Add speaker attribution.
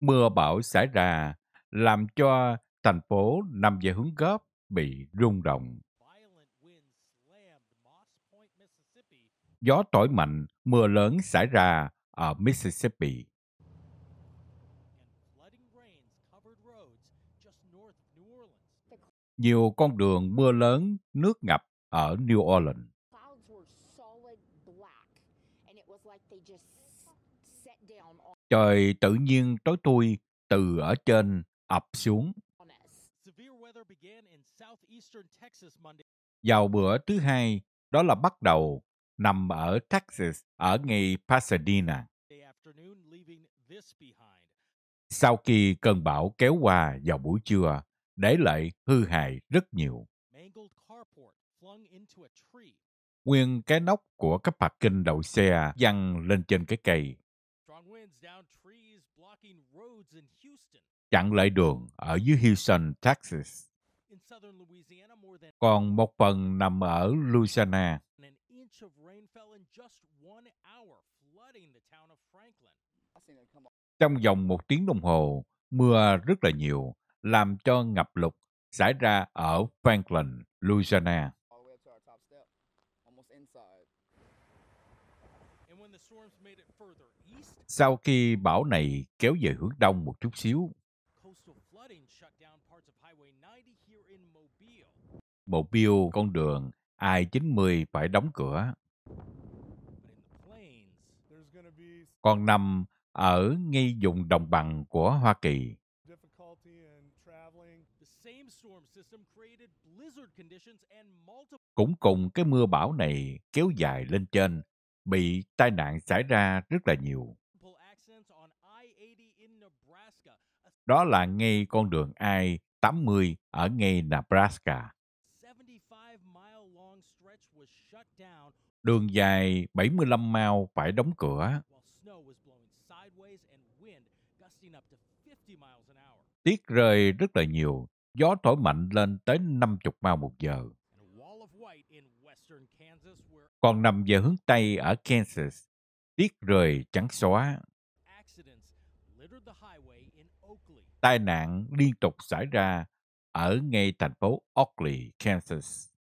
Speaker 1: Mưa bão xảy ra làm cho thành phố nằm về hướng gấp bị rung động. Gió thổi mạnh, mưa lớn xảy ra ở Mississippi. Nhiều con đường mưa lớn nước ngập ở New Orleans. Trời tự nhiên tối tui từ ở trên ập xuống. Vào bữa thứ hai, đó là bắt đầu, nằm ở Texas, ở ngay Pasadena. Sau khi cơn bão kéo qua vào buổi trưa, để lại hư hại rất nhiều. Nguyên cái nóc của cái parking đậu xe văng lên trên cái cây chặn lại đường ở dưới Houston, Texas. Còn một phần nằm ở Louisiana. Trong vòng một tiếng đồng hồ, mưa rất là nhiều, làm cho ngập lụt xảy ra ở Franklin, Louisiana. Sau khi bão này kéo về hướng đông một chút xíu, Mobile con đường I-90 phải đóng cửa. Còn nằm ở ngay vùng đồng bằng của Hoa Kỳ. Cũng cùng cái mưa bão này kéo dài lên trên, bị tai nạn xảy ra rất là nhiều. Đó là ngay con đường I-80 ở ngay Nebraska. Đường dài 75 mile phải đóng cửa. Tiết rơi rất là nhiều, gió thổi mạnh lên tới 50 mile một giờ còn nằm về hướng Tây ở Kansas, tiết rời trắng xóa. Tai nạn liên tục xảy ra ở ngay thành phố Oakley, Kansas.